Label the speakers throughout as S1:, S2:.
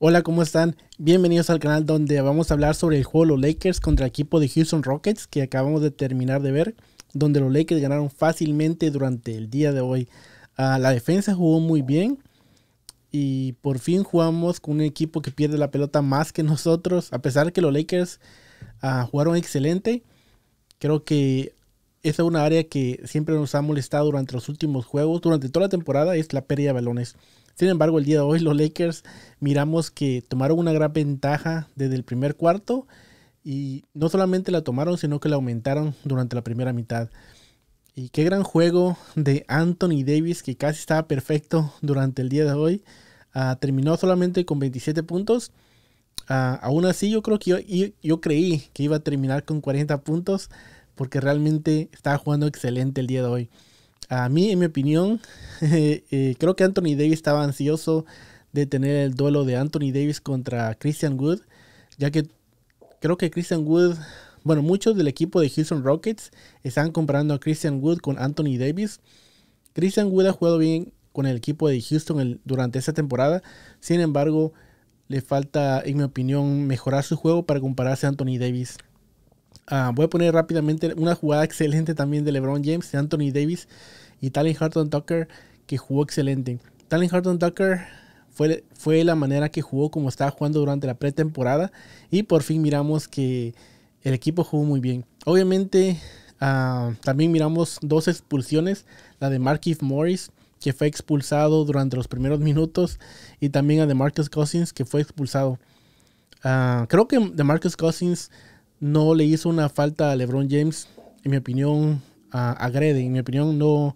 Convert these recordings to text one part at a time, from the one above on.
S1: Hola, ¿cómo están? Bienvenidos al canal donde vamos a hablar sobre el juego de los Lakers contra el equipo de Houston Rockets que acabamos de terminar de ver, donde los Lakers ganaron fácilmente durante el día de hoy. Ah, la defensa jugó muy bien y por fin jugamos con un equipo que pierde la pelota más que nosotros, a pesar que los Lakers ah, jugaron excelente. Creo que esa es una área que siempre nos ha molestado durante los últimos juegos, durante toda la temporada, es la pérdida de balones. Sin embargo, el día de hoy los Lakers miramos que tomaron una gran ventaja desde el primer cuarto y no solamente la tomaron, sino que la aumentaron durante la primera mitad. Y qué gran juego de Anthony Davis que casi estaba perfecto durante el día de hoy. Ah, terminó solamente con 27 puntos. Ah, aún así yo creo que yo creí que iba a terminar con 40 puntos porque realmente estaba jugando excelente el día de hoy a mí, en mi opinión, eh, creo que Anthony Davis estaba ansioso de tener el duelo de Anthony Davis contra Christian Wood, ya que creo que Christian Wood, bueno, muchos del equipo de Houston Rockets están comparando a Christian Wood con Anthony Davis. Christian Wood ha jugado bien con el equipo de Houston durante esta temporada, sin embargo, le falta, en mi opinión, mejorar su juego para compararse a Anthony Davis. Ah, voy a poner rápidamente una jugada excelente también de LeBron James, de Anthony Davis, y Talen Harton Tucker que jugó excelente. Talen Harton Tucker fue, fue la manera que jugó como estaba jugando durante la pretemporada y por fin miramos que el equipo jugó muy bien. Obviamente ah, también miramos dos expulsiones, la de Markif Morris que fue expulsado durante los primeros minutos y también a Marcus Cousins que fue expulsado. Ah, creo que de Marcus Cousins no le hizo una falta a LeBron James, en mi opinión, ah, agrede, en mi opinión no,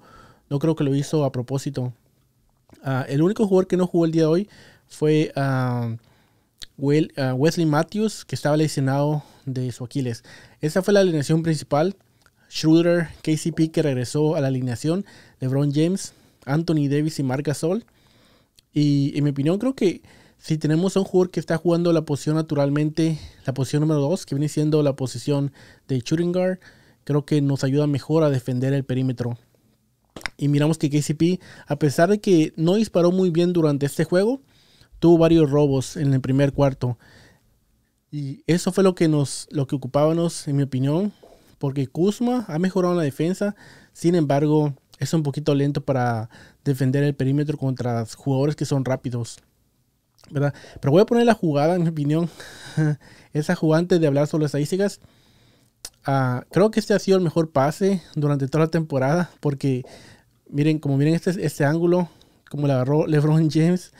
S1: no creo que lo hizo a propósito. Ah, el único jugador que no jugó el día de hoy fue ah, ah, Wesley Matthews, que estaba lesionado de su Aquiles. Esa fue la alineación principal. Schroeder, KCP que regresó a la alineación, LeBron James, Anthony Davis y Marc Gasol. Y en mi opinión creo que si tenemos a un jugador que está jugando la posición naturalmente, la posición número 2, que viene siendo la posición de shooting guard, creo que nos ayuda mejor a defender el perímetro. Y miramos que KCP, a pesar de que no disparó muy bien durante este juego, tuvo varios robos en el primer cuarto. Y eso fue lo que nos, lo que ocupábamos, en mi opinión, porque Kuzma ha mejorado la defensa, sin embargo, es un poquito lento para defender el perímetro contra jugadores que son rápidos. ¿verdad? Pero voy a poner la jugada, en mi opinión, esa jugante de hablar sobre estadísticas creo que este ha sido el mejor pase durante toda la temporada porque miren, como miren este, este ángulo, como le agarró LeBron James,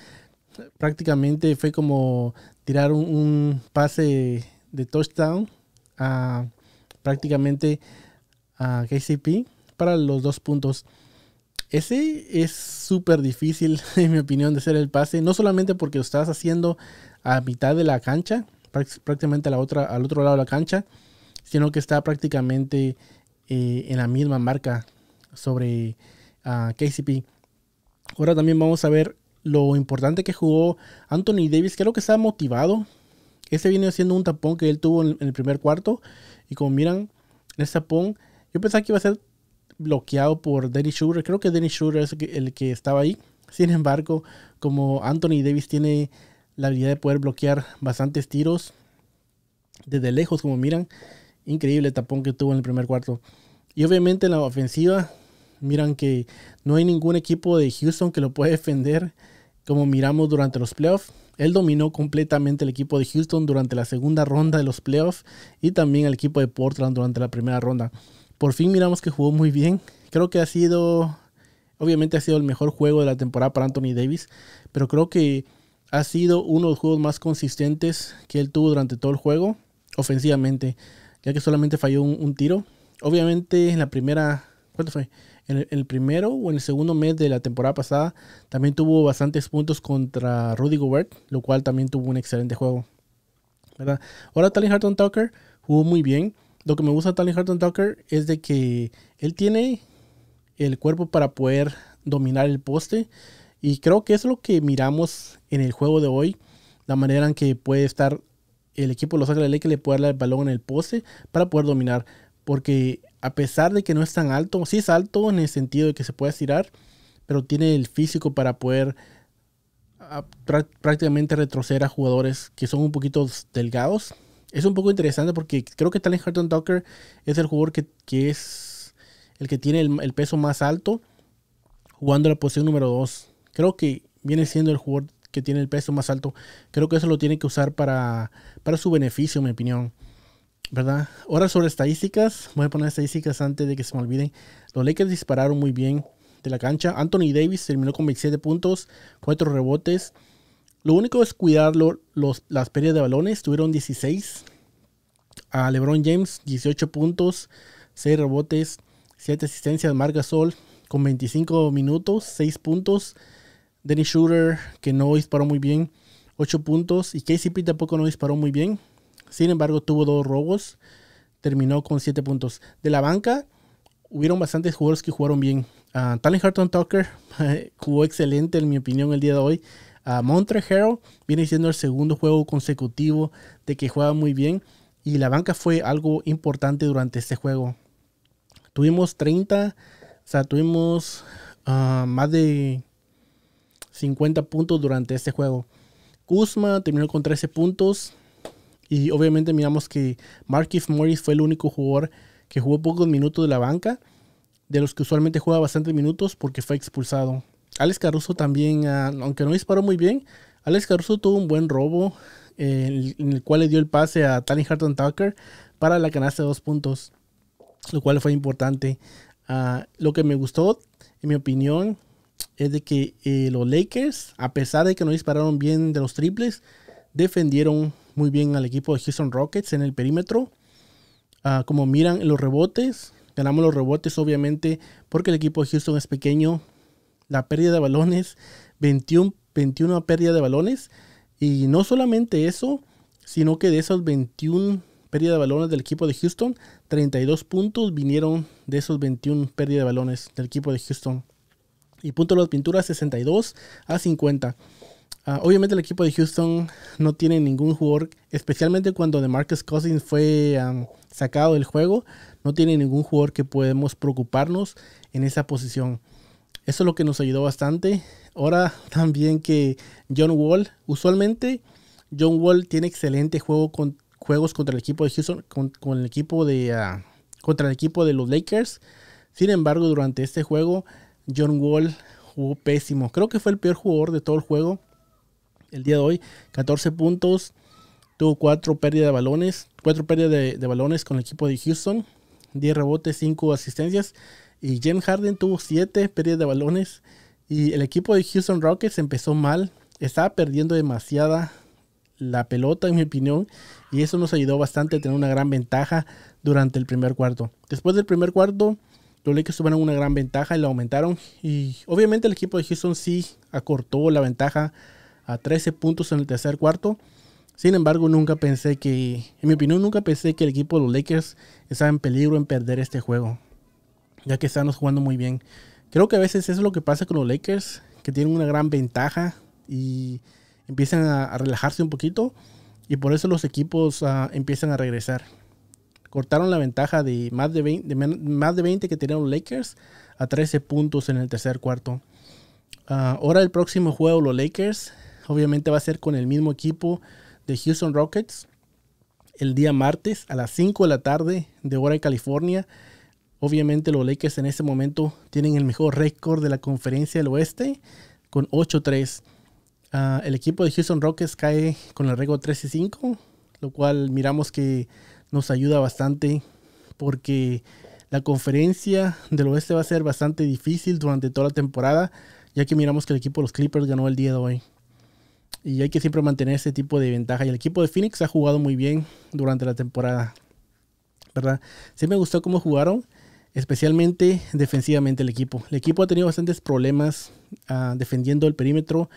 S1: prácticamente fue como tirar un, pase de touchdown a prácticamente a KCP para los dos puntos. Ese es súper difícil, en mi opinión, de hacer el pase, no solamente porque lo estás haciendo a mitad de la cancha, prácticamente a la otra, al otro lado de la cancha, sino que está prácticamente eh, en la misma marca sobre ah, KCP. Ahora también vamos a ver lo importante que jugó Anthony Davis. Creo que está motivado. Este viene siendo un tapón que él tuvo en, el primer cuarto. Y como miran, ese tapón, yo pensaba que iba a ser bloqueado por Dennis Schroeder. Creo que Dennis Schroeder es el que estaba ahí. Sin embargo, como Anthony Davis tiene la habilidad de poder bloquear bastantes tiros desde lejos, como miran, Increíble tapón que tuvo en el primer cuarto. Y obviamente en la ofensiva, miran que no hay ningún equipo de Houston que lo pueda defender como miramos durante los playoffs. Él dominó completamente el equipo de Houston durante la segunda ronda de los playoffs y también el equipo de Portland durante la primera ronda. Por fin miramos que jugó muy bien. Creo que ha sido, obviamente ha sido el mejor juego de la temporada para Anthony Davis, pero creo que ha sido uno de los juegos más consistentes que él tuvo durante todo el juego, ofensivamente ya que solamente falló un, tiro. Obviamente en la primera, ¿cuánto fue? En el, primero o en el segundo mes de la temporada pasada también tuvo bastantes puntos contra Rudy Gobert, lo cual también tuvo un excelente juego. Ahora Talen Harton Tucker jugó muy bien. Lo que me gusta de Talen Harton Tucker es de que él tiene el cuerpo para poder dominar el poste. Y creo que es lo que miramos en el juego de hoy. La manera en que puede estar el equipo de la ley que le puede dar el balón en el poste para poder dominar. Porque a pesar de que no es tan alto, sí es alto en el sentido de que se puede estirar, pero tiene el físico para poder ah, prácticamente retroceder a jugadores que son un poquito delgados. Es un poco interesante porque creo que Talent Harton Tucker es el jugador que, es el que tiene el, el peso más alto jugando la posición número 2. Creo que viene siendo el jugador que tiene el peso más alto, creo que eso lo tiene que usar para, para su beneficio, en mi opinión. ¿Verdad? Ahora sobre estadísticas, voy a poner estadísticas antes de que se me olviden. Los Lakers dispararon muy bien de la cancha. Anthony Davis terminó con 27 puntos, 4 rebotes. Lo único es cuidar los, las pérdidas de balones, tuvieron 16. A LeBron James, 18 puntos, 6 rebotes, 7 asistencias. marga sol con 25 minutos, 6 puntos, Dennis Shooter, que no disparó muy bien, 8 puntos. Y KCP tampoco no disparó muy bien. Sin embargo, tuvo dos robos. Terminó con 7 puntos. De la banca, hubieron bastantes jugadores que jugaron bien. Uh, Harton Tucker jugó excelente, en mi opinión, el día de hoy. Uh, Harrell viene siendo el segundo juego consecutivo de que juega muy bien. Y la banca fue algo importante durante este juego. Tuvimos 30, o sea, tuvimos ah, más de 50 puntos durante este juego. Kuzma terminó con 13 puntos. Y obviamente miramos que Marquis Morris fue el único jugador que jugó pocos minutos de la banca, de los que usualmente juega bastantes minutos porque fue expulsado. Alex Caruso también, ah, aunque no disparó muy bien, Alex Caruso tuvo un buen robo eh, en el cual le dio el pase a Tally Harton Tucker para la canasta de dos puntos, lo cual fue importante. Ah, lo que me gustó, en mi opinión, es de que eh, los Lakers, a pesar de que no dispararon bien de los triples, defendieron muy bien al equipo de Houston Rockets en el perímetro. Ah, como miran los rebotes, ganamos los rebotes obviamente porque el equipo de Houston es pequeño. La pérdida de balones, 21, 21 pérdida de balones. Y no solamente eso, sino que de esos 21 pérdida de balones del equipo de Houston, 32 puntos vinieron de esos 21 pérdida de balones del equipo de Houston y punto de las pinturas 62 a 50. Ah, obviamente el equipo de Houston no tiene ningún jugador, especialmente cuando DeMarcus Cousins fue sacado del juego, no tiene ningún jugador que podemos preocuparnos en esa posición. Eso es lo que nos ayudó bastante. Ahora también que John Wall, usualmente John Wall tiene excelente juego con, juegos contra el equipo de Houston, con, el equipo de ah, contra el equipo de los Lakers. Sin embargo, durante este juego John Wall jugó pésimo. Creo que fue el peor jugador de todo el juego. El día de hoy, 14 puntos. Tuvo 4 pérdidas de balones. 4 pérdidas de, balones con el equipo de Houston. 10 rebotes, 5 asistencias. Y James Harden tuvo 7 pérdidas de balones. Y el equipo de Houston Rockets empezó mal. Estaba perdiendo demasiada la pelota, en mi opinión. Y eso nos ayudó bastante a tener una gran ventaja durante el primer cuarto. Después del primer cuarto los Lakers tuvieron una gran ventaja y la aumentaron. Y obviamente el equipo de Houston sí acortó la ventaja a 13 puntos en el tercer cuarto. Sin embargo, nunca pensé que, en mi opinión, nunca pensé que el equipo de los Lakers estaba en peligro en perder este juego, ya que están jugando muy bien. Creo que a veces eso es lo que pasa con los Lakers, que tienen una gran ventaja y empiezan a, relajarse un poquito, y por eso los equipos ah, empiezan a regresar cortaron la ventaja de más de 20, que tenían los Lakers a 13 puntos en el tercer cuarto. Ah, ahora el próximo juego, los Lakers, obviamente va a ser con el mismo equipo de Houston Rockets el día martes a las 5 de la tarde de hora de California. Obviamente los Lakers en ese momento tienen el mejor récord de la conferencia del oeste con 8-3. Ah, el equipo de Houston Rockets cae con el récord 3-5, lo cual miramos que nos ayuda bastante porque la conferencia del oeste va a ser bastante difícil durante toda la temporada, ya que miramos que el equipo de los Clippers ganó el día de hoy. Y hay que siempre mantener ese tipo de ventaja. Y el equipo de Phoenix ha jugado muy bien durante la temporada. ¿Verdad? Sí me gustó cómo jugaron, especialmente defensivamente el equipo. El equipo ha tenido bastantes problemas ah, defendiendo el perímetro.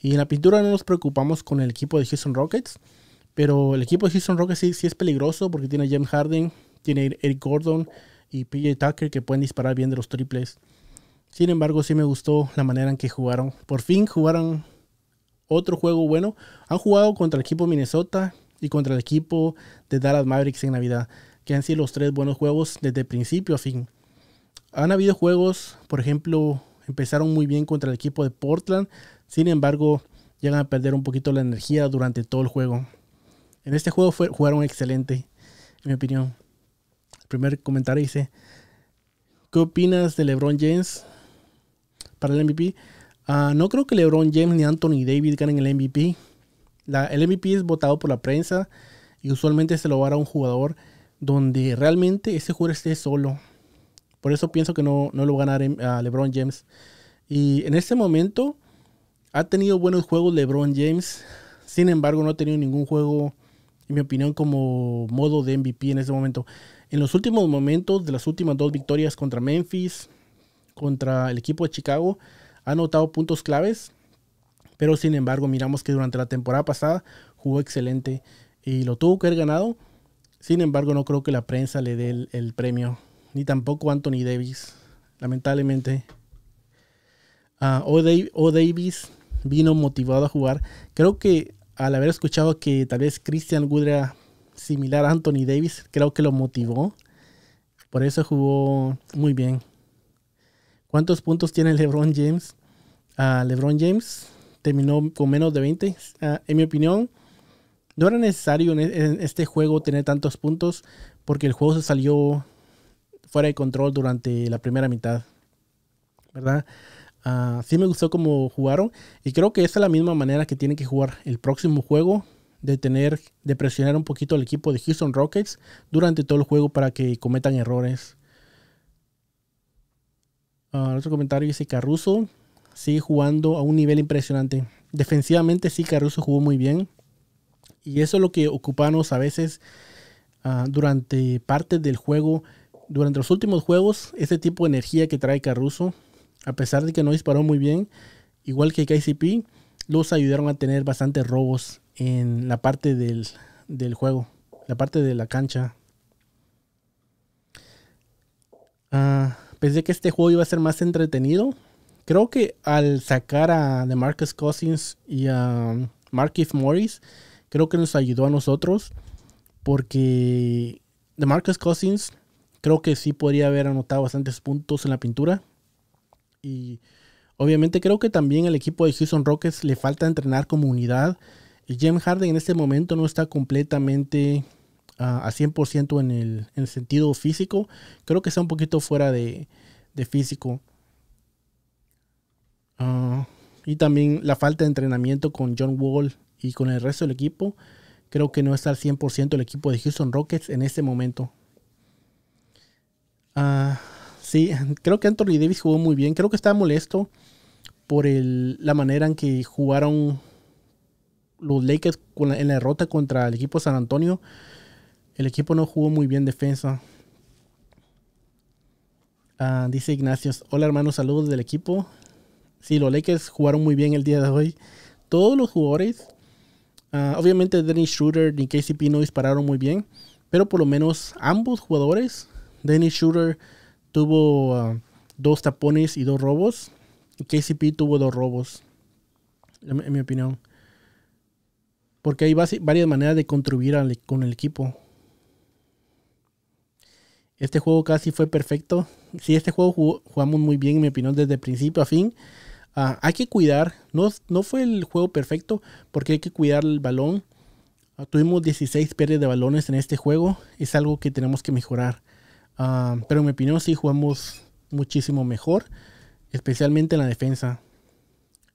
S1: Y en la pintura no nos preocupamos con el equipo de Houston Rockets pero el equipo de Houston Rockets sí, es peligroso porque tiene a James Harden, tiene Eric Gordon y PJ Tucker que pueden disparar bien de los triples. Sin embargo, sí me gustó la manera en que jugaron. Por fin jugaron otro juego bueno. Han jugado contra el equipo Minnesota y contra el equipo de Dallas Mavericks en Navidad, que han sido los tres buenos juegos desde principio a fin. Han habido juegos, por ejemplo, empezaron muy bien contra el equipo de Portland, sin embargo, llegan a perder un poquito la energía durante todo el juego. En este juego fue, jugaron excelente, en mi opinión. El primer comentario dice, ¿qué opinas de LeBron James para el MVP? Ah, no creo que LeBron James ni Anthony David ganen el MVP. La, el MVP es votado por la prensa y usualmente se lo va a dar a un jugador donde realmente ese jugador esté solo. Por eso pienso que no, no lo va a ganar LeBron James. Y en este momento ha tenido buenos juegos LeBron James. Sin embargo, no ha tenido ningún juego en mi opinión, como modo de MVP en este momento. En los últimos momentos de las últimas dos victorias contra Memphis, contra el equipo de Chicago, ha anotado puntos claves, pero sin embargo miramos que durante la temporada pasada jugó excelente y lo tuvo que haber ganado. Sin embargo, no creo que la prensa le dé el, premio, ni tampoco Anthony Davis, lamentablemente. Ah, o Davis vino motivado a jugar. Creo que al haber escuchado que tal vez Christian Wood era similar a Anthony Davis, creo que lo motivó. Por eso jugó muy bien. ¿Cuántos puntos tiene LeBron James? Ah, LeBron James terminó con menos de 20. Ah, en mi opinión, no era necesario en, e, en este juego tener tantos puntos porque el juego se salió fuera de control durante la primera mitad. ¿Verdad? Ah, sí me gustó cómo jugaron y creo que esa es la misma manera que tienen que jugar el próximo juego de tener de presionar un poquito al equipo de Houston Rockets durante todo el juego para que cometan errores. Ah, otro comentario dice Caruso sigue jugando a un nivel impresionante. Defensivamente sí Caruso jugó muy bien y eso es lo que ocupamos a veces ah, durante parte del juego. Durante los últimos juegos, ese tipo de energía que trae Caruso a pesar de que no disparó muy bien, igual que KCP, los ayudaron a tener bastantes robos en la parte del, juego, la parte de la cancha. Ah, pensé que este juego iba a ser más entretenido. Creo que al sacar a DeMarcus Cousins y a Markif Morris, creo que nos ayudó a nosotros porque DeMarcus Cousins creo que sí podría haber anotado bastantes puntos en la pintura y obviamente creo que también al equipo de Houston Rockets le falta entrenar como unidad. Y James Harden en este momento no está completamente ah, a 100% en el, en sentido físico. Creo que está un poquito fuera de, físico. Ah, y también la falta de entrenamiento con John Wall y con el resto del equipo. Creo que no está al 100% el equipo de Houston Rockets en este momento. Ah Sí, creo que Anthony Davis jugó muy bien. Creo que estaba molesto por la manera en que jugaron los Lakers en la derrota contra el equipo San Antonio. El equipo no jugó muy bien defensa. Ah, dice Ignacio, hola hermano, saludos del equipo. Sí, los Lakers jugaron muy bien el día de hoy. Todos los jugadores, ah, obviamente Dennis Schroeder ni KCP no dispararon muy bien, pero por lo menos ambos jugadores, Dennis Schroeder tuvo ah, dos tapones y dos robos. Y KCP tuvo dos robos, en, mi opinión. Porque hay varias maneras de contribuir con el equipo. Este juego casi fue perfecto. Sí, este juego jugamos muy bien, en mi opinión, desde principio a fin. Ah, hay que cuidar, no, no fue el juego perfecto porque hay que cuidar el balón. Ah, tuvimos 16 pérdidas de balones en este juego, es algo que tenemos que mejorar. Ah, pero en mi opinión sí jugamos muchísimo mejor, especialmente en la defensa.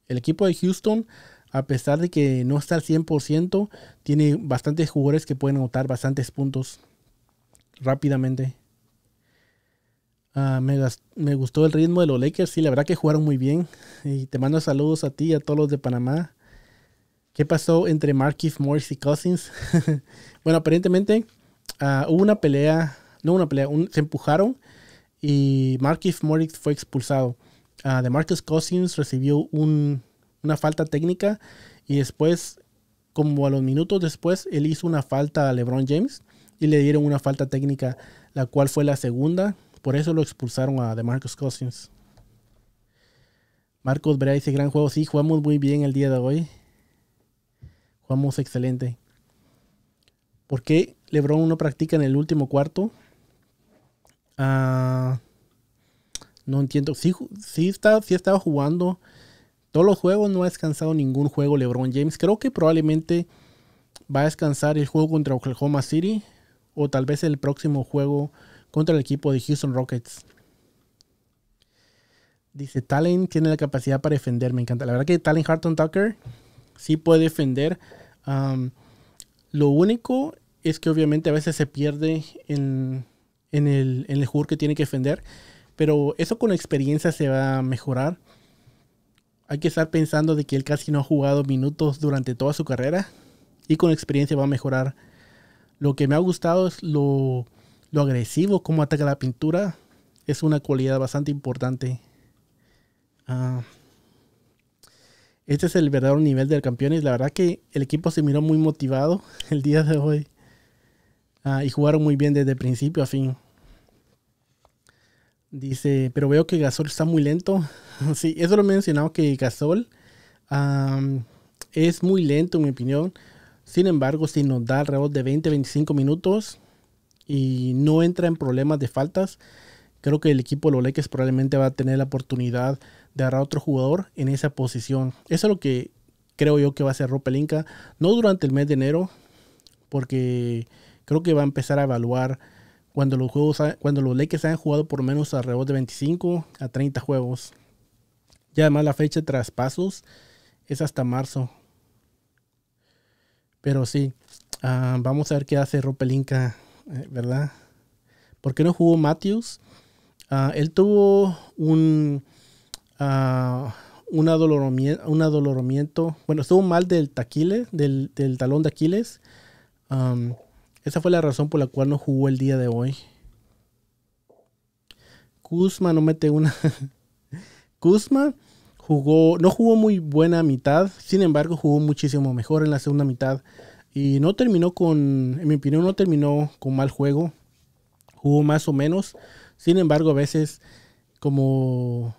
S1: El equipo de Houston, a pesar de que no está al 100%, tiene bastantes jugadores que pueden anotar bastantes puntos rápidamente. Ah, me, gustó el ritmo de los Lakers, sí, la verdad que jugaron muy bien. Y te mando saludos a ti y a todos los de Panamá. ¿Qué pasó entre Marquis Morris y Cousins? bueno, aparentemente ah, hubo una pelea no una pelea, se empujaron y Marquis Moritz fue expulsado. Ah, de Marcus Cousins recibió una falta técnica y después, como a los minutos después, él hizo una falta a LeBron James y le dieron una falta técnica, la cual fue la segunda. Por eso lo expulsaron a de Marcus Cousins. Marcos Brea dice, gran juego. Sí, jugamos muy bien el día de hoy. Jugamos excelente. ¿Por qué LeBron no practica en el último cuarto? Ah, no entiendo. si sí, está, estaba jugando todos los juegos. No ha descansado ningún juego LeBron James. Creo que probablemente va a descansar el juego contra Oklahoma City. O tal vez el próximo juego contra el equipo de Houston Rockets. Dice, Talent tiene la capacidad para defender. Me encanta. La verdad que Talen Harton Tucker sí puede defender. lo único es que obviamente a veces se pierde en en el, en jugador que tiene que defender. Pero eso con experiencia se va a mejorar. Hay que estar pensando de que él casi no ha jugado minutos durante toda su carrera y con experiencia va a mejorar. Lo que me ha gustado es lo, agresivo, cómo ataca la pintura. Es una cualidad bastante importante. Ah, este es el verdadero nivel del campeón y la verdad que el equipo se miró muy motivado el día de hoy. Ah, y jugaron muy bien desde principio a fin. Dice, pero veo que Gasol está muy lento. sí, eso lo he mencionado que Gasol es muy lento en mi opinión. Sin embargo, si nos da alrededor de 20-25 minutos y no entra en problemas de faltas, creo que el equipo de los probablemente va a tener la oportunidad de agarrar a otro jugador en esa posición. Eso es lo que creo yo que va a hacer Ropelinka no durante el mes de enero, porque creo que va a empezar a evaluar cuando los, juegos, cuando los Lakers han jugado por lo menos alrededor de 25 a 30 juegos. Y además la fecha de traspasos es hasta marzo. Pero sí, ah, vamos a ver qué hace Ropelinka, eh, ¿verdad? ¿Por qué no jugó Matthews? Ah, él tuvo un, uh, un, adoloramiento, un, adoloramiento, Bueno, estuvo mal del taquile, del, del talón de Aquiles. Esa fue la razón por la cual no jugó el día de hoy. Kuzma no mete una. Kuzma jugó, no jugó muy buena mitad, sin embargo jugó muchísimo mejor en la segunda mitad y no terminó con, en mi opinión, no terminó con mal juego, jugó más o menos, sin embargo a veces como,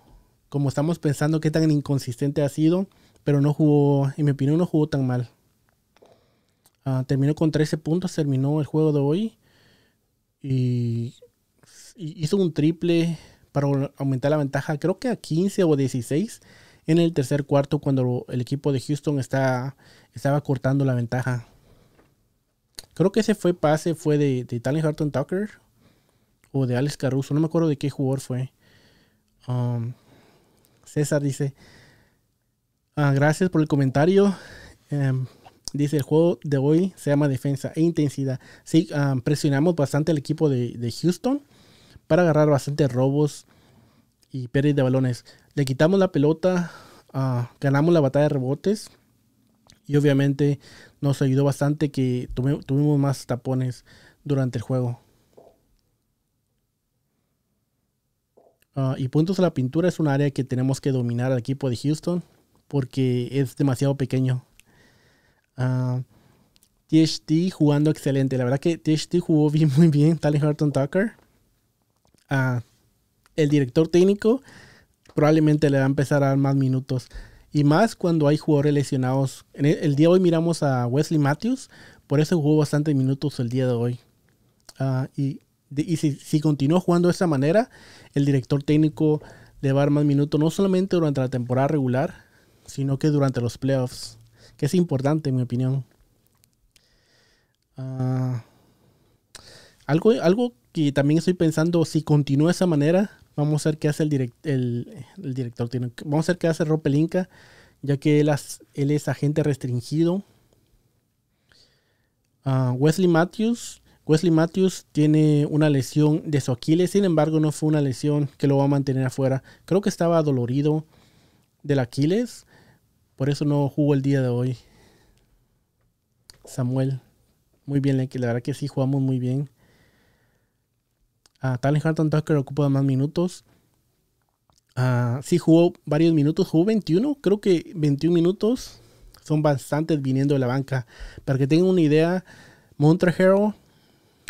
S1: como estamos pensando qué tan inconsistente ha sido, pero no jugó, en mi opinión no jugó tan mal. Ah, terminó con 13 puntos, terminó el juego de hoy. Y hizo un triple para aumentar la ventaja, creo que a 15 o 16 en el tercer cuarto cuando el equipo de Houston está, estaba cortando la ventaja. Creo que ese fue pase, fue de, de Harton Tucker o de Alex Caruso, no me acuerdo de qué jugador fue. Um, César dice, ah, gracias por el comentario. Em, Dice, el juego de hoy se llama defensa e intensidad. Sí, ah, presionamos bastante al equipo de, Houston para agarrar bastantes robos y pérdidas de balones. Le quitamos la pelota, ah, ganamos la batalla de rebotes y obviamente nos ayudó bastante que tuvimos más tapones durante el juego. Ah, y puntos a la pintura es un área que tenemos que dominar al equipo de Houston porque es demasiado pequeño. THT ah, jugando excelente. La verdad que THT jugó bien, muy bien. Tali Horton Tucker. Ah, el director técnico probablemente le va a empezar a dar más minutos. Y más cuando hay jugadores lesionados. el, día de hoy miramos a Wesley Matthews. Por eso jugó bastantes minutos el día de hoy. Ah, y, si, si continúa jugando de esa manera, el director técnico le va a dar más minutos. No solamente durante la temporada regular, sino que durante los playoffs que es importante, en mi opinión. Ah, algo, algo que también estoy pensando, si continúa de esa manera, vamos a ver qué hace el, el, director. Vamos a ver qué hace Ropelinka ya que él, es agente restringido. Ah, Wesley Matthews. Wesley Matthews tiene una lesión de su Aquiles, sin embargo no fue una lesión que lo va a mantener afuera. Creo que estaba dolorido del Aquiles, por eso no jugó el día de hoy. Samuel, muy bien, la verdad que sí jugamos muy bien. Uh, ah, Talent Harton Tucker ocupó más minutos. Ah, sí jugó varios minutos, jugó 21, creo que 21 minutos. Son bastantes viniendo de la banca. Para que tengan una idea, Hero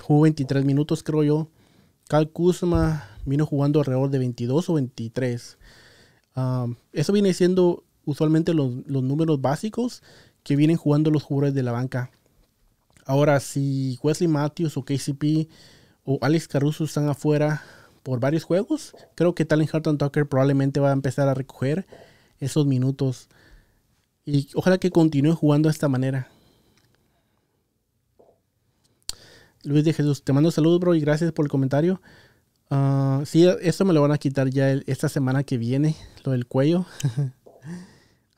S1: jugó 23 minutos, creo yo. Cal Kuzma vino jugando alrededor de 22 o 23. Ah, eso viene siendo usualmente los, números básicos que vienen jugando los jugadores de la banca. Ahora, si Wesley Matthews o KCP o Alex Caruso están afuera por varios juegos, creo que Talent Harton Tucker probablemente va a empezar a recoger esos minutos. Y ojalá que continúe jugando de esta manera. Luis de Jesús, te mando saludos, bro, y gracias por el comentario. Uh, sí, esto me lo van a quitar ya esta semana que viene, lo del cuello.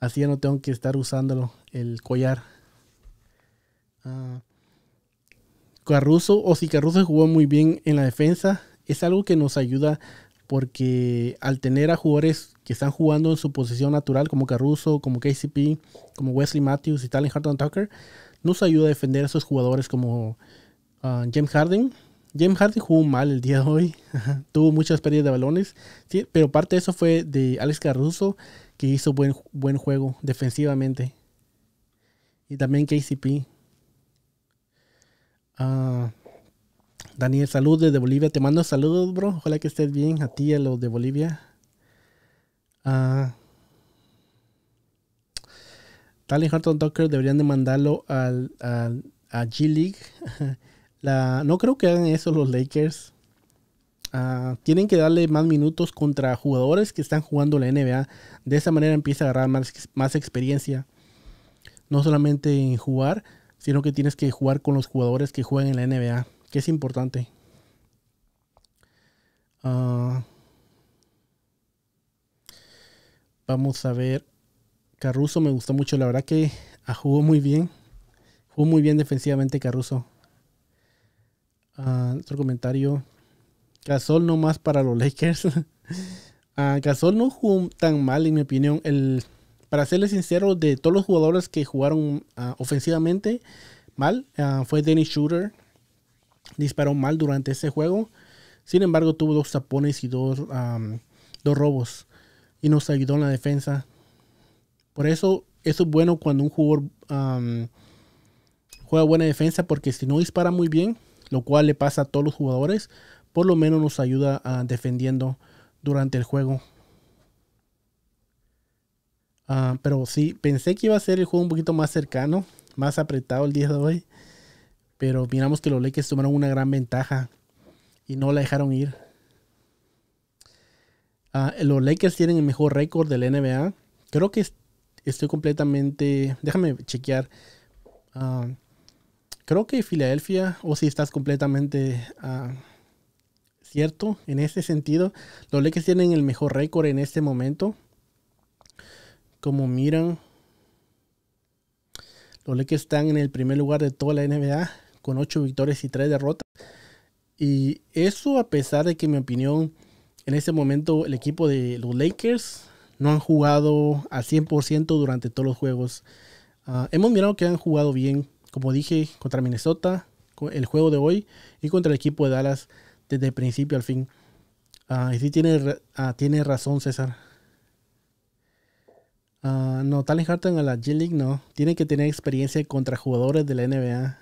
S1: Así ya no tengo que estar usándolo, el collar. Ah. Carruso, o si Carruso jugó muy bien en la defensa, es algo que nos ayuda porque al tener a jugadores que están jugando en su posición natural, como Caruso, como KCP, como Wesley Matthews y en Harden Tucker, nos ayuda a defender a esos jugadores como ah, James Harden. James Harden jugó mal el día de hoy, tuvo muchas pérdidas de balones, pero parte de eso fue de Alex Caruso que hizo buen, buen juego defensivamente. Y también KCP. Ah, Daniel, salud desde Bolivia. Te mando saludos, bro. Ojalá que estés bien a ti y a los de Bolivia. Ah, tal y Harton Tucker deberían de mandarlo al, al a G League. La, no creo que hagan eso los Lakers. Ah, tienen que darle más minutos contra jugadores que están jugando la NBA. De esa manera empieza a agarrar más, más experiencia. No solamente en jugar, sino que tienes que jugar con los jugadores que juegan en la NBA, que es importante. Ah, vamos a ver. Caruso me gustó mucho. La verdad que ah, jugó muy bien. Jugó muy bien defensivamente Caruso. otro comentario. Gasol no más para los Lakers. uh, no jugó tan mal, en mi opinión. El, para serles sincero, de todos los jugadores que jugaron ah, ofensivamente mal, ah, fue Dennis Shooter. Disparó mal durante ese juego. Sin embargo, tuvo dos tapones y dos, dos robos. Y nos ayudó en la defensa. Por eso, eso es bueno cuando un jugador juega buena defensa, porque si no dispara muy bien, lo cual le pasa a todos los jugadores, por lo menos nos ayuda a ah, defendiendo durante el juego. Ah, pero sí, pensé que iba a ser el juego un poquito más cercano, más apretado el día de hoy. Pero miramos que los Lakers tomaron una gran ventaja y no la dejaron ir. Ah, los Lakers tienen el mejor récord del NBA. Creo que estoy completamente. Déjame chequear. creo que Filadelfia, o si estás completamente cierto en ese sentido. Los Lakers tienen el mejor récord en este momento. Como miran, los Lakers están en el primer lugar de toda la NBA con 8 victorias y 3 derrotas. Y eso a pesar de que en mi opinión en este momento el equipo de los Lakers no han jugado al 100% durante todos los juegos. Ah, hemos mirado que han jugado bien, como dije, contra Minnesota, el juego de hoy y contra el equipo de Dallas desde el principio al fin. Ah, y sí tiene, ah, tiene razón César. Ah, no, Talen Harton a la G-League no. Tiene que tener experiencia contra jugadores de la NBA.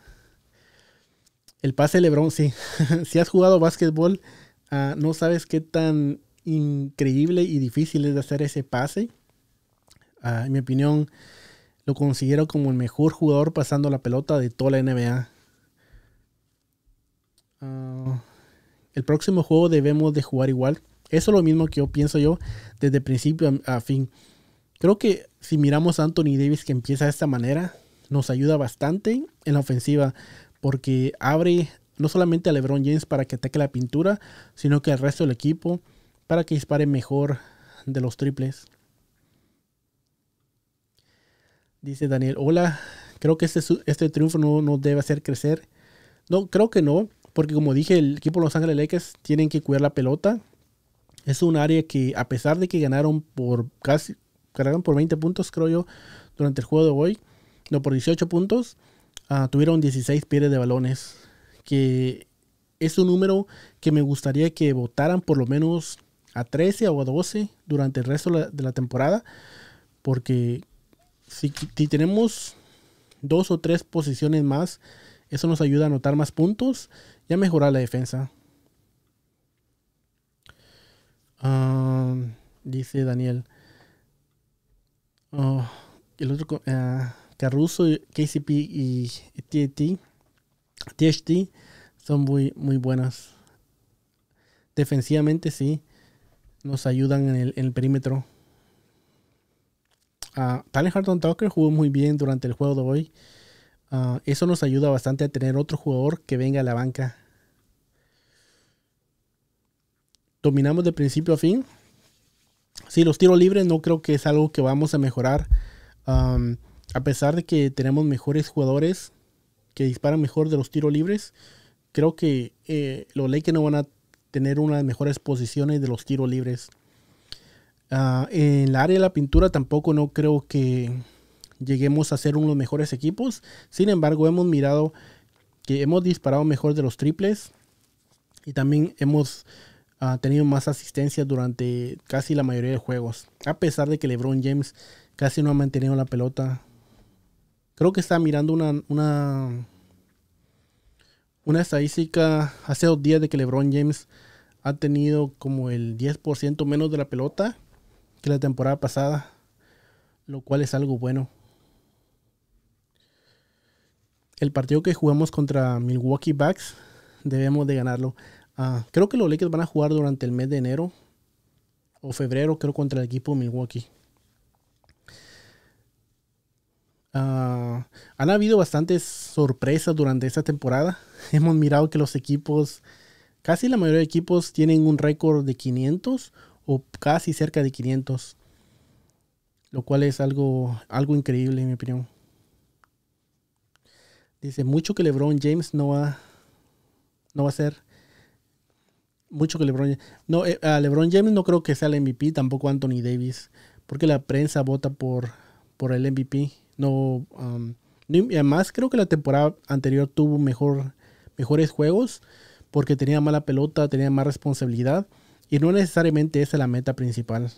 S1: El pase LeBron, sí. si has jugado básquetbol, no sabes qué tan increíble y difícil es de hacer ese pase. en mi opinión, lo considero como el mejor jugador pasando la pelota de toda la NBA. El próximo juego debemos de jugar igual. Eso es lo mismo que yo pienso yo desde principio a fin. Creo que si miramos a Anthony Davis que empieza de esta manera, nos ayuda bastante en la ofensiva porque abre no solamente a LeBron James para que ataque la pintura, sino que al resto del equipo para que dispare mejor de los triples. Dice Daniel, hola, creo que este, este triunfo no nos debe hacer crecer. No, creo que no. Porque como dije, el equipo Los Ángeles Lakers tienen que cuidar la pelota. Es un área que a pesar de que ganaron por casi, ganaron por 20 puntos, creo yo, durante el juego de hoy, no por 18 puntos, ah, tuvieron 16 pies de balones. Que es un número que me gustaría que votaran por lo menos a 13 o a 12 durante el resto de la temporada. Porque si, si tenemos dos o tres posiciones más, eso nos ayuda a anotar más puntos ya mejorar la defensa. Ah, dice Daniel. Oh, el otro ah, Caruso, KCP y THT, THT son muy, muy buenas. Defensivamente sí. Nos ayudan en el, perímetro. Ah, Talent Talen Harton Tucker jugó muy bien durante el juego de hoy. Ah, eso nos ayuda bastante a tener otro jugador que venga a la banca. Dominamos de principio a fin. Sí, los tiros libres no creo que es algo que vamos a mejorar. a pesar de que tenemos mejores jugadores que disparan mejor de los tiros libres, creo que eh, los Lakers no van a tener una mejores posiciones de los tiros libres. Ah, en el área de la pintura tampoco no creo que lleguemos a ser uno de los mejores equipos. Sin embargo, hemos mirado que hemos disparado mejor de los triples y también hemos ah, tenido más asistencia durante casi la mayoría de juegos. A pesar de que LeBron James casi no ha mantenido la pelota. Creo que está mirando una, una, una estadística hace dos días de que LeBron James ha tenido como el 10% menos de la pelota que la temporada pasada, lo cual es algo bueno el partido que jugamos contra Milwaukee Bucks debemos de ganarlo. Ah, creo que los Lakers van a jugar durante el mes de enero o febrero, creo, contra el equipo Milwaukee. Ah, han habido bastantes sorpresas durante esta temporada. Hemos mirado que los equipos, casi la mayoría de equipos tienen un récord de 500 o casi cerca de 500, lo cual es algo, algo increíble en mi opinión. Dice, mucho que LeBron James no va, no va a ser. Mucho que LeBron No, eh, a LeBron James no creo que sea el MVP, tampoco Anthony Davis, porque la prensa vota por, por el MVP. No, um, además creo que la temporada anterior tuvo mejores juegos porque tenía mala pelota, tenía más responsabilidad. Y no necesariamente esa es la meta principal.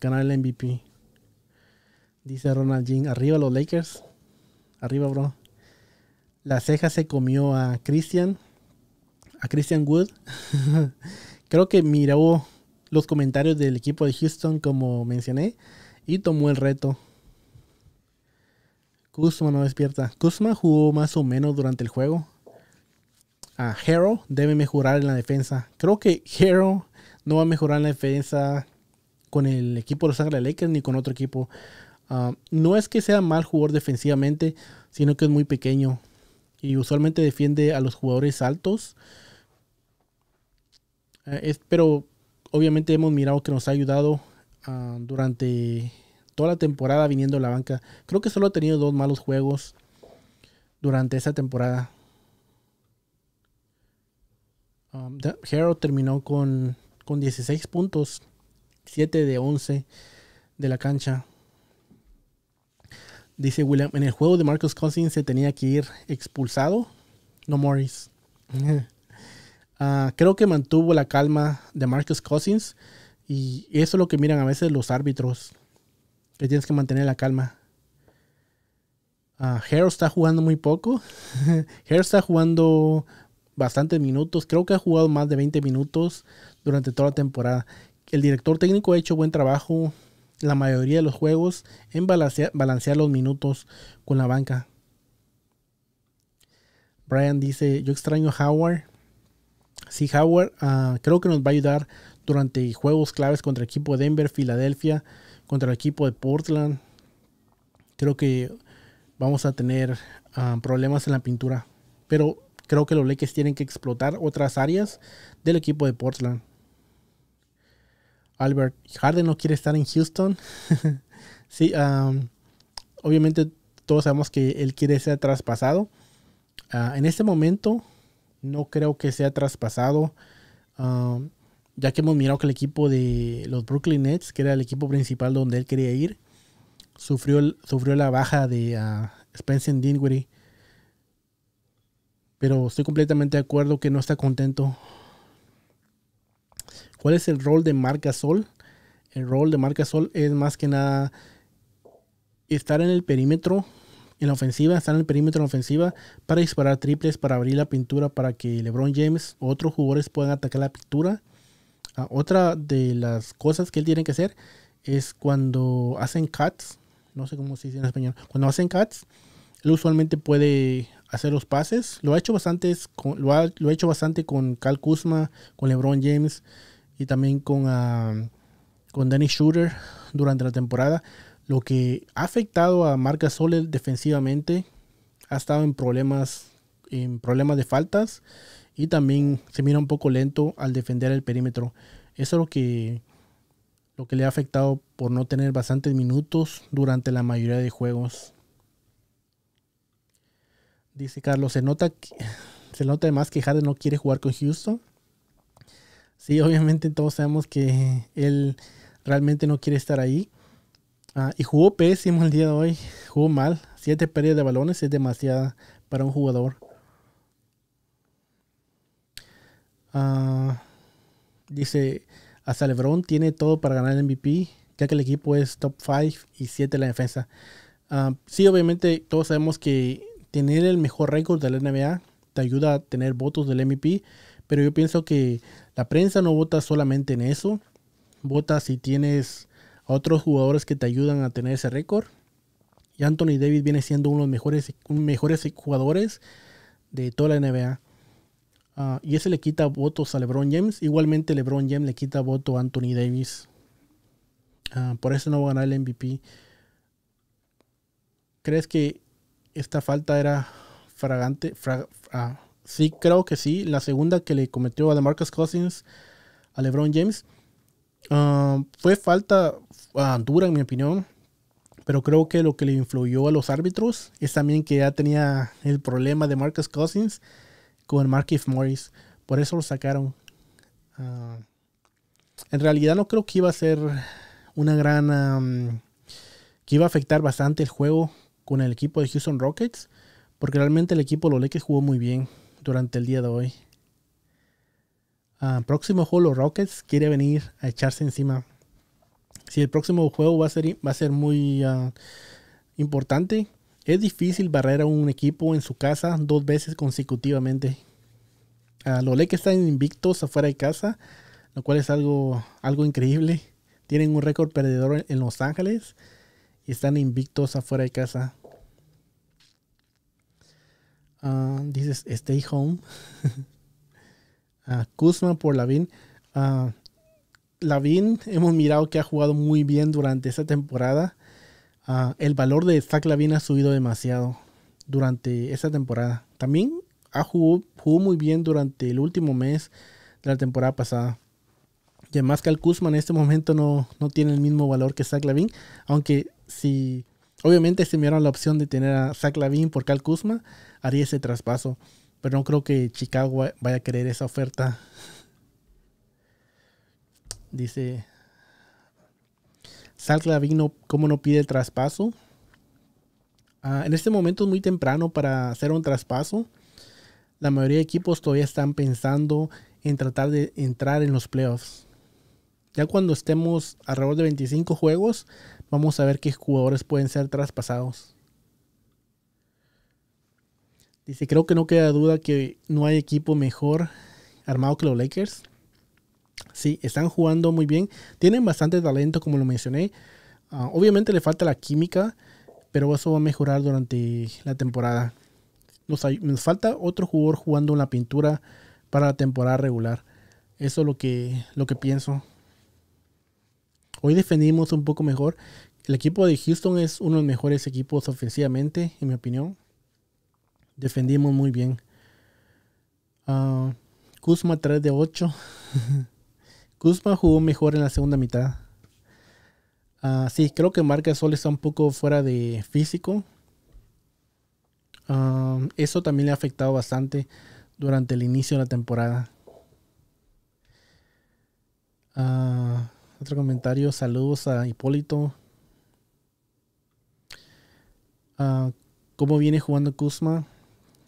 S1: Ganar el MVP. Dice Ronald Jean, arriba los Lakers. Arriba, bro. La ceja se comió a Christian, a Christian Wood. Creo que miró los comentarios del equipo de Houston, como mencioné, y tomó el reto. Kuzma no despierta. Kuzma jugó más o menos durante el juego. A Hero debe mejorar en la defensa. Creo que Hero no va a mejorar en la defensa con el equipo de Los Ángeles Lakers ni con otro equipo. Ah, no es que sea mal jugador defensivamente, sino que es muy pequeño y usualmente defiende a los jugadores altos. Eh, pero obviamente hemos mirado que nos ha ayudado ah, durante toda la temporada viniendo a la banca. Creo que solo ha tenido dos malos juegos durante esa temporada. Um, Harold terminó con, con 16 puntos, 7 de 11 de la cancha. Dice William, en el juego de Marcus Cousins se tenía que ir expulsado. No Morris. Ah, creo que mantuvo la calma de Marcus Cousins. Y eso es lo que miran a veces los árbitros. Que tienes que mantener la calma. Uh, está jugando muy poco. Harold está jugando bastantes minutos. Creo que ha jugado más de 20 minutos durante toda la temporada. El director técnico ha hecho buen trabajo la mayoría de los juegos en balancear, los minutos con la banca. Brian dice, yo extraño a Howard. Sí, Howard ah, creo que nos va a ayudar durante juegos claves contra el equipo de Denver, Filadelfia, contra el equipo de Portland. Creo que vamos a tener ah, problemas en la pintura. Pero creo que los Lakers tienen que explotar otras áreas del equipo de Portland. Albert Harden no quiere estar en Houston. sí, obviamente todos sabemos que él quiere ser traspasado. Ah, en este momento no creo que sea traspasado, ya que hemos mirado que el equipo de los Brooklyn Nets, que era el equipo principal donde él quería ir, sufrió, sufrió la baja de ah, Spencer Dinwiddie. Pero estoy completamente de acuerdo que no está contento ¿Cuál es el rol de Marca Sol? El rol de Marca Sol es más que nada estar en el perímetro, en la ofensiva, estar en el perímetro en la ofensiva para disparar triples, para abrir la pintura, para que LeBron James o otros jugadores puedan atacar la pintura. Ah, otra de las cosas que él tiene que hacer es cuando hacen cuts, no sé cómo se dice en español, cuando hacen cuts, él usualmente puede hacer los pases. Lo ha hecho bastante, lo ha hecho bastante con Cal Kuzma, con LeBron James y también con, ah, con Danny Shooter durante la temporada, lo que ha afectado a Marca Soler defensivamente, ha estado en problemas, en problemas de faltas y también se mira un poco lento al defender el perímetro. Eso es lo que, lo que le ha afectado por no tener bastantes minutos durante la mayoría de juegos. Dice Carlos, se nota, se nota además que Harden no quiere jugar con Houston. Sí, obviamente todos sabemos que él realmente no quiere estar ahí. Ah, y jugó pésimo el día de hoy, jugó mal. Siete pérdidas de balones es demasiada para un jugador. Ah, dice, hasta LeBron tiene todo para ganar el MVP, ya que el equipo es top 5 y 7 en la defensa. Ah, sí, obviamente todos sabemos que tener el mejor récord de la NBA te ayuda a tener votos del MVP, pero yo pienso que la prensa no vota solamente en eso. Vota si tienes a otros jugadores que te ayudan a tener ese récord. Y Anthony Davis viene siendo uno de los mejores, jugadores de toda la NBA. Ah, y ese le quita votos a LeBron James. Igualmente LeBron James le quita voto a Anthony Davis. Ah, por eso no va a ganar el MVP. ¿Crees que esta falta era fragante, ah, Sí, creo que sí. La segunda que le cometió a DeMarcus Cousins, a LeBron James, ah, fue falta ah, dura, en mi opinión. Pero creo que lo que le influyó a los árbitros es también que ya tenía el problema de Marcus Cousins con Marquise Morris. Por eso lo sacaron. Ah, en realidad no creo que iba a ser una gran... que iba a afectar bastante el juego con el equipo de Houston Rockets. Porque realmente el equipo de los jugó muy bien durante el día de hoy. Ah, próximo juego, los Rockets quiere venir a echarse encima. Si el próximo juego va a ser, va a ser muy ah, importante, es difícil barrer a un equipo en su casa dos veces consecutivamente. Ah, los Lakers están invictos afuera de casa, lo cual es algo, algo increíble. Tienen un récord perdedor en Los Ángeles y están invictos afuera de casa. Ah, dices Stay Home. Ah, Kuzma por Lavin. Ah, Lavin hemos mirado que ha jugado muy bien durante esta temporada. el valor de Zach Lavin ha subido demasiado durante esta temporada. También ha jugó, muy bien durante el último mes de la temporada pasada. Y además que Kuzma en este momento no, no tiene el mismo valor que Zach Lavin. Aunque si Obviamente me miraron la opción de tener a Zach Lavin por Cal Kuzma, haría ese traspaso, pero no creo que Chicago vaya a querer esa oferta. Dice Zach Lavin, ¿cómo no pide el traspaso? Ah, en este momento es muy temprano para hacer un traspaso. La mayoría de equipos todavía están pensando en tratar de entrar en los playoffs. Ya cuando estemos alrededor de 25 juegos, Vamos a ver qué jugadores pueden ser traspasados. Dice, creo que no queda duda que no hay equipo mejor armado que los Lakers. Sí, están jugando muy bien. Tienen bastante talento, como lo mencioné. Ah, obviamente le falta la química, pero eso va a mejorar durante la temporada. Nos, nos, falta otro jugador jugando en la pintura para la temporada regular. Eso es lo que, lo que pienso. Hoy defendimos un poco mejor. El equipo de Houston es uno de los mejores equipos ofensivamente, en mi opinión. Defendimos muy bien. Ah, Kuzma 3 de 8. Kuzma jugó mejor en la segunda mitad. Ah, sí, creo que Marca Sol está un poco fuera de físico. Ah, eso también le ha afectado bastante durante el inicio de la temporada. Otro comentario. Saludos a Hipólito. Ah, ¿Cómo viene jugando Kuzma?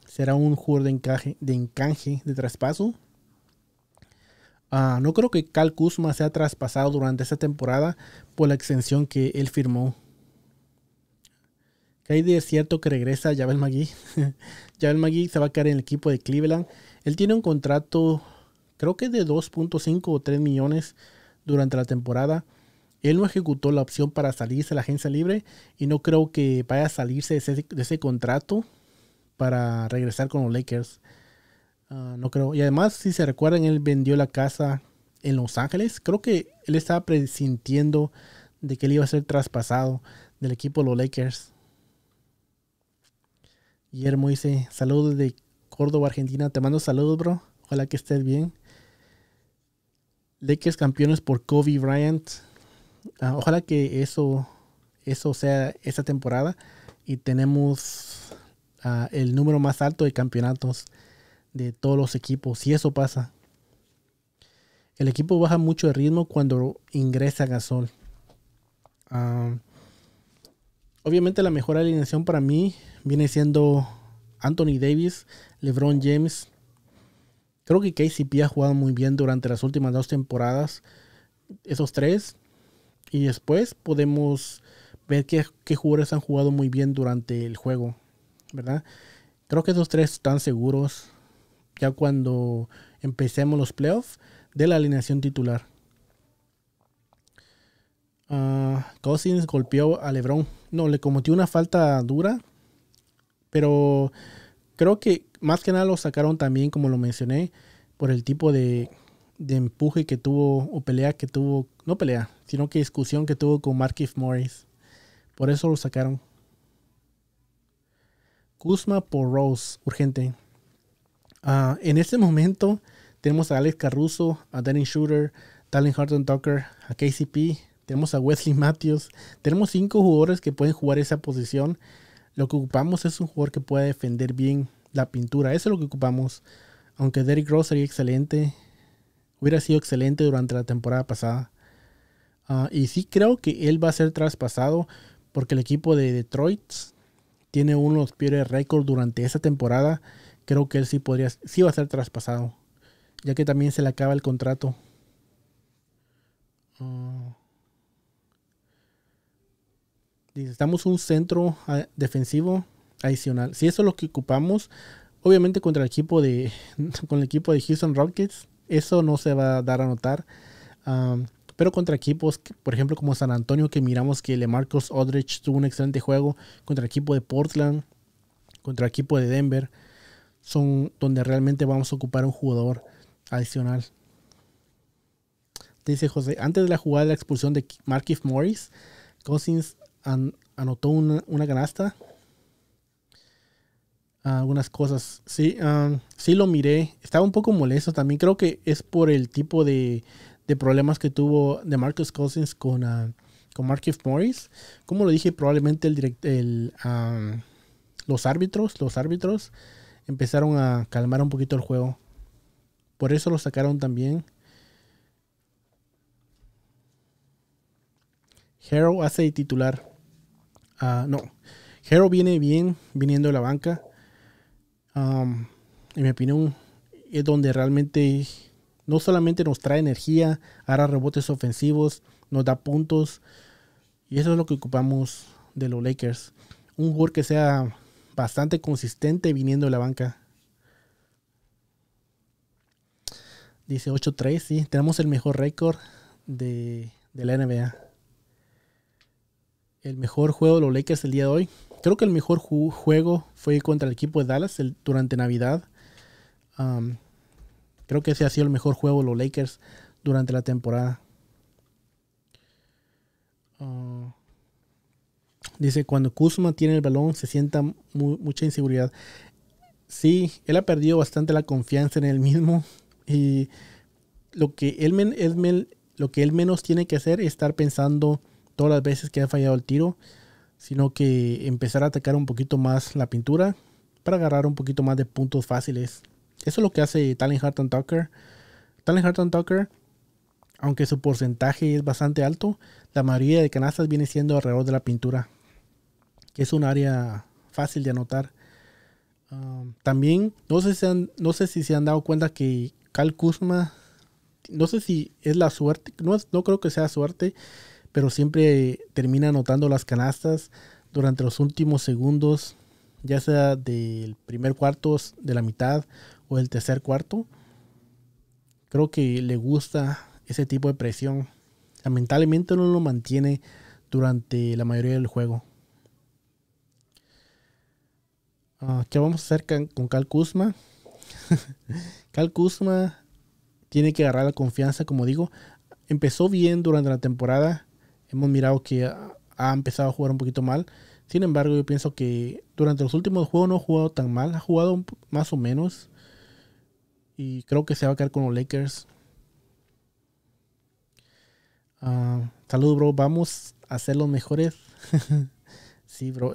S1: ¿Será un jugador de encaje, de encanje, de traspaso? Ah, no creo que Cal Kuzma sea traspasado durante esta temporada por la extensión que él firmó. Que hay de cierto que regresa Javel Magui. Javel Magui se va a quedar en el equipo de Cleveland. Él tiene un contrato, creo que de 2.5 o 3 millones durante la temporada. Él no ejecutó la opción para salirse de la agencia libre y no creo que vaya a salirse de ese, contrato para regresar con los Lakers. Ah, no creo. Y además, si se recuerdan, él vendió la casa en Los Ángeles. Creo que él estaba presintiendo de que él iba a ser traspasado del equipo de los Lakers. Guillermo dice, saludos de Córdoba, Argentina. Te mando saludos, bro. Ojalá que estés bien. Lakers campeones por Kobe Bryant. Ah, ojalá que eso, eso sea esta temporada y tenemos ah, el número más alto de campeonatos de todos los equipos. Si eso pasa, el equipo baja mucho de ritmo cuando ingresa Gasol. Ah, obviamente la mejor alineación para mí viene siendo Anthony Davis, LeBron James, Creo que KCP ha jugado muy bien durante las últimas dos temporadas, esos tres. Y después podemos ver qué, qué jugadores han jugado muy bien durante el juego, ¿verdad? Creo que esos tres están seguros ya cuando empecemos los playoffs de la alineación titular. Ah, Cousins golpeó a LeBron. No, le cometió una falta dura. Pero creo que más que nada lo sacaron también, como lo mencioné, por el tipo de, empuje que tuvo o pelea que tuvo, no pelea, sino que discusión que tuvo con Marquis Morris. Por eso lo sacaron. Kuzma por Rose, urgente. Ah, en este momento tenemos a Alex Caruso, a Danny Shooter, Talon Harton Tucker, a KCP, tenemos a Wesley Matthews. Tenemos cinco jugadores que pueden jugar esa posición. Lo que ocupamos es un jugador que pueda defender bien la pintura. Eso es lo que ocupamos. Aunque Derrick Rose sería excelente, hubiera sido excelente durante la temporada pasada. Ah, y sí creo que él va a ser traspasado porque el equipo de Detroit tiene uno de los récords durante esa temporada. Creo que él sí podría, sí va a ser traspasado, ya que también se le acaba el contrato. necesitamos ah. un centro ah, defensivo adicional. Si eso es lo que ocupamos, obviamente contra el equipo de, con el equipo de Houston Rockets, eso no se va a dar a notar. pero contra equipos, por ejemplo, como San Antonio, que miramos que Marcos Aldridge tuvo un excelente juego, contra el equipo de Portland, contra el equipo de Denver, son donde realmente vamos a ocupar un jugador adicional. Dice José, antes de la jugada de la expulsión de Markif Morris, Cousins anotó una, una canasta algunas cosas. Sí, sí lo miré. Estaba un poco molesto también. Creo que es por el tipo de, de problemas que tuvo de Marcus Cousins con, uh, Morris. Como lo dije, probablemente el, direct, el los árbitros, los árbitros empezaron a calmar un poquito el juego. Por eso lo sacaron también. Hero hace titular. Ah, no, Hero viene bien viniendo de la banca en mi opinión, es donde realmente no solamente nos trae energía, hará rebotes ofensivos, nos da puntos. Y eso es lo que ocupamos de los Lakers. Un jugador que sea bastante consistente viniendo de la banca. Dice 8-3, sí, tenemos el mejor récord de, de la NBA. El mejor juego de los Lakers el día de hoy creo que el mejor juego fue contra el equipo de Dallas durante Navidad. creo que ese ha sido el mejor juego de los Lakers durante la temporada. Ah, dice, cuando Kuzma tiene el balón se sienta mucha inseguridad. Sí, él ha perdido bastante la confianza en él mismo y lo que él, lo que él menos tiene que hacer es estar pensando todas las veces que ha fallado el tiro sino que empezar a atacar un poquito más la pintura para agarrar un poquito más de puntos fáciles. Eso es lo que hace Talent Harton Tucker. Talent Harton Tucker, aunque su porcentaje es bastante alto, la mayoría de canastas viene siendo alrededor de la pintura, que es un área fácil de anotar. Um, también, no sé, si han, no sé si se han dado cuenta que Cal Kuzma, no sé si es la suerte, no, no creo que sea suerte, pero siempre termina anotando las canastas durante los últimos segundos, ya sea del primer cuarto, de la mitad o del tercer cuarto. Creo que le gusta ese tipo de presión. Lamentablemente no lo mantiene durante la mayoría del juego. Ah, ¿Qué vamos a hacer con, con Cal Kuzma? Cal Kuzma tiene que agarrar la confianza, como digo. Empezó bien durante la temporada, hemos mirado que ha, empezado a jugar un poquito mal. Sin embargo, yo pienso que durante los últimos juegos no ha jugado tan mal, ha jugado más o menos. Y creo que se va a quedar con los Lakers. Ah, saludos, bro. Vamos a ser los mejores. sí, bro.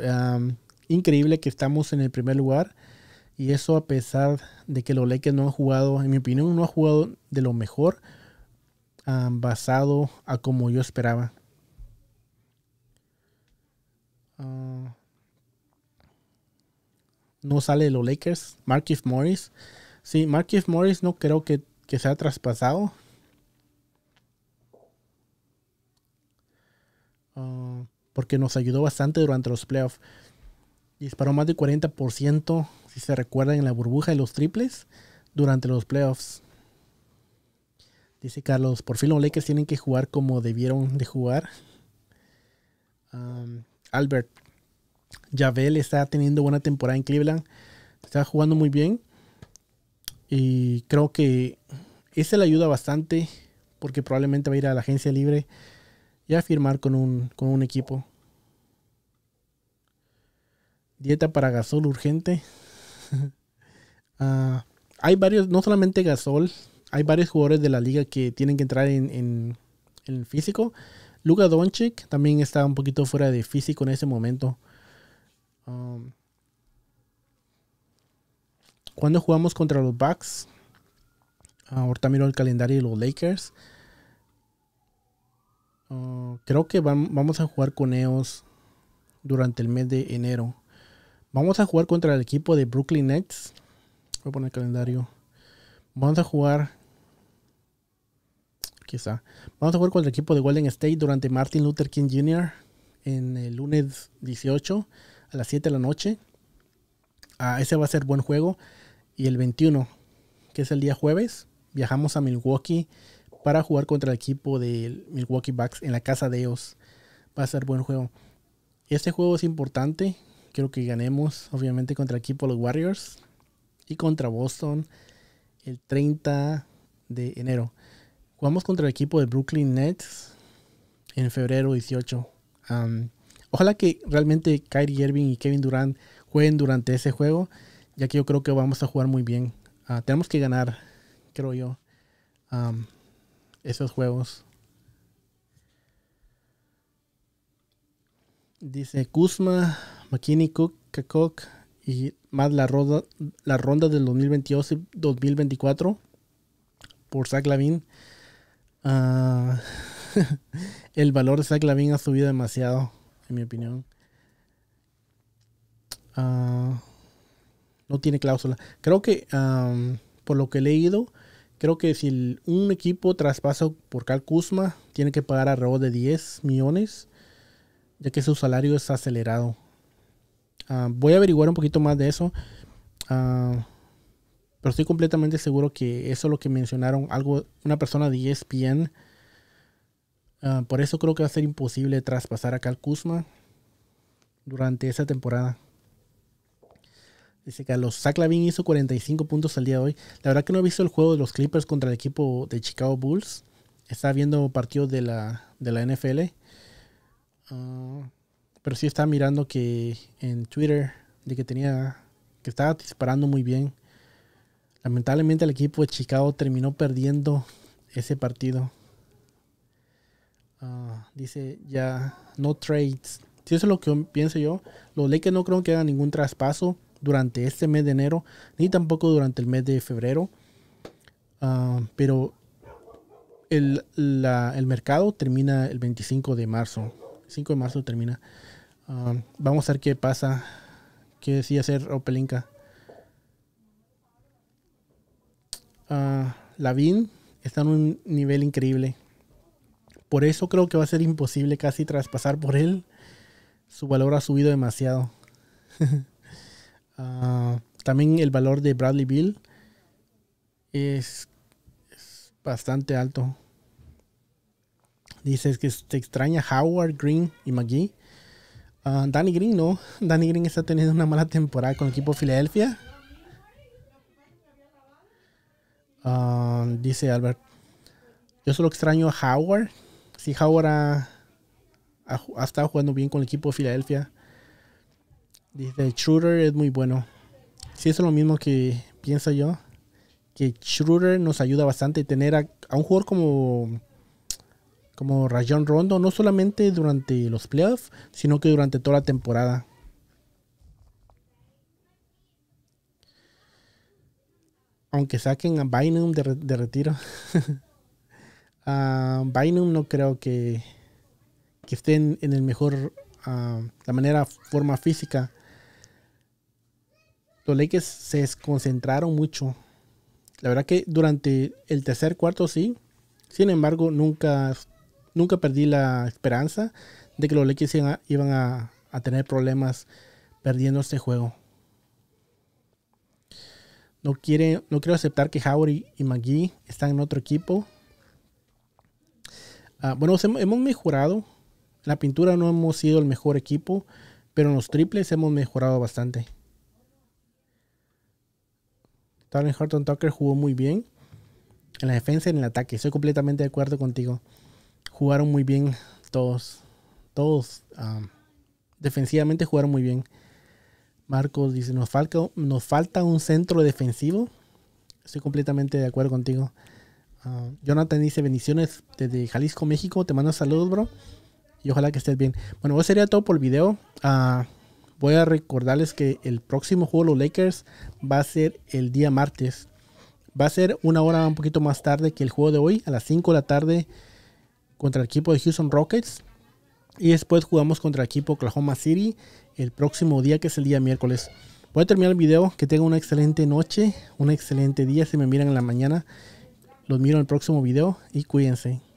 S1: increíble que estamos en el primer lugar. Y eso a pesar de que los Lakers no han jugado, en mi opinión, no han jugado de lo mejor basado a como yo esperaba. Ah, no sale de los Lakers. Markif Morris. Sí, Markif Morris no creo que, que sea traspasado. Ah, porque nos ayudó bastante durante los playoffs. Disparó más de 40%, si se recuerdan, en la burbuja de los triples durante los playoffs. Dice Carlos, por fin los Lakers tienen que jugar como debieron de jugar. Ah, Albert. Javel está teniendo buena temporada en Cleveland. Está jugando muy bien. Y creo que ese le ayuda bastante porque probablemente va a ir a la agencia libre y a firmar con un, equipo. Dieta para gasol urgente. Ah, hay varios, no solamente gasol, hay varios jugadores de la liga que tienen que entrar en, en el físico, Luka Doncic también está un poquito fuera de físico en ese momento. Um, cuando jugamos contra los Bucks, ah, ahorita miro el calendario de los Lakers. Ah, creo que vamos a jugar con ellos durante el mes de enero. Vamos a jugar contra el equipo de Brooklyn Nets. Voy a poner el calendario. Vamos a jugar Vamos a jugar contra el equipo de Golden State durante Martin Luther King Jr. en el lunes 18 a las 7 de la noche. Ah, ese va a ser buen juego. Y el 21, que es el día jueves, viajamos a Milwaukee para jugar contra el equipo de Milwaukee Bucks en la casa de ellos. Va a ser buen juego. Este juego es importante. Quiero que ganemos, obviamente, contra el equipo de los Warriors y contra Boston el 30 de enero. Jugamos contra el equipo de Brooklyn Nets en febrero 18. ojalá que realmente Kyrie Irving y Kevin Durant jueguen durante ese juego, ya que yo creo que vamos a jugar muy bien. Ah, tenemos que ganar, creo yo, esos juegos. Dice Kuzma, McKinney, Cook, Kakok y más la ronda, la ronda del 2022 y 2024 por Zach Lavin. Ah, el valor de Zach ha subido demasiado, en mi opinión. Ah, no tiene cláusula. Creo que, por lo que he leído, creo que si un equipo traspasa por Cal Kuzma, tiene que pagar alrededor de 10 millones, ya que su salario es acelerado. Ah, voy a averiguar un poquito más de eso. Pero estoy completamente seguro que eso es lo que mencionaron algo, una persona de ESPN. Ah, por eso creo que va a ser imposible traspasar a Cal durante esa temporada. Dice Carlos, los Saclavin hizo 45 puntos al día de hoy. La verdad que no he visto el juego de los Clippers contra el equipo de Chicago Bulls. Está viendo partidos de la, de la NFL. Ah, pero sí estaba mirando que en Twitter de que tenía que estaba disparando muy bien. Lamentablemente el equipo de Chicago terminó perdiendo ese partido. Ah, dice ya, no trades. Si eso es lo que pienso yo, Lo los que no creo que haga ningún traspaso durante este mes de enero, ni tampoco durante el mes de febrero. Ah, pero el, mercado termina el 25 de marzo. 5 de marzo termina. Ah, vamos a ver qué pasa. ¿Qué decía hacer Opelinka? Ah, LaVin está en un nivel increíble. Por eso creo que va a ser imposible casi traspasar por él. Su valor ha subido demasiado. Ah, también el valor de Bradley Bill es, bastante alto. Dices que te extraña Howard, Green y McGee. Ah, Danny Green no. Danny Green está teniendo una mala temporada con el equipo de Filadelfia. Ah, dice Albert, yo solo extraño a Howard. Si Howard ha, estado jugando bien con el equipo de Filadelfia. Dice, Schroeder es muy bueno. Si es lo mismo que pienso yo. Que Schroeder nos ayuda bastante. Tener a, un jugador como como Rajon Rondo, no solamente durante los playoffs, sino que durante toda la temporada. aunque saquen a Bynum de, retiro, uh, Bynum no creo que, estén en el mejor, ah, la manera, forma física. Los Lakers se desconcentraron mucho. La verdad que durante el tercer cuarto sí. Sin embargo, nunca, nunca perdí la esperanza de que los Lakers iban a tener problemas perdiendo este juego. No, quiere, no quiero aceptar que Howard y, McGee están en otro equipo. Ah, bueno, hemos mejorado. La pintura no hemos sido el mejor equipo, pero en los triples hemos mejorado bastante. Talon Horton Tucker jugó muy bien en la defensa y en el ataque. Estoy completamente de acuerdo contigo. Jugaron muy bien todos. Todos ah, defensivamente jugaron muy bien. Marcos dice, nos falta, un centro defensivo. Estoy completamente de acuerdo contigo. Ah, Jonathan dice, bendiciones desde Jalisco, México. Te mando saludos, bro. Y ojalá que estés bien. Bueno, eso sería todo por el video. Ah, voy a recordarles que el próximo juego de los Lakers va a ser el día martes. Va a ser una hora un poquito más tarde que el juego de hoy, a las 5 de la tarde, contra el equipo de Houston Rockets. Y después jugamos contra el equipo Oklahoma City el próximo día, que es el día miércoles. Voy a terminar el video. Que tengan una excelente noche, un excelente día. Si me miran en la mañana, los miro en el próximo video y cuídense.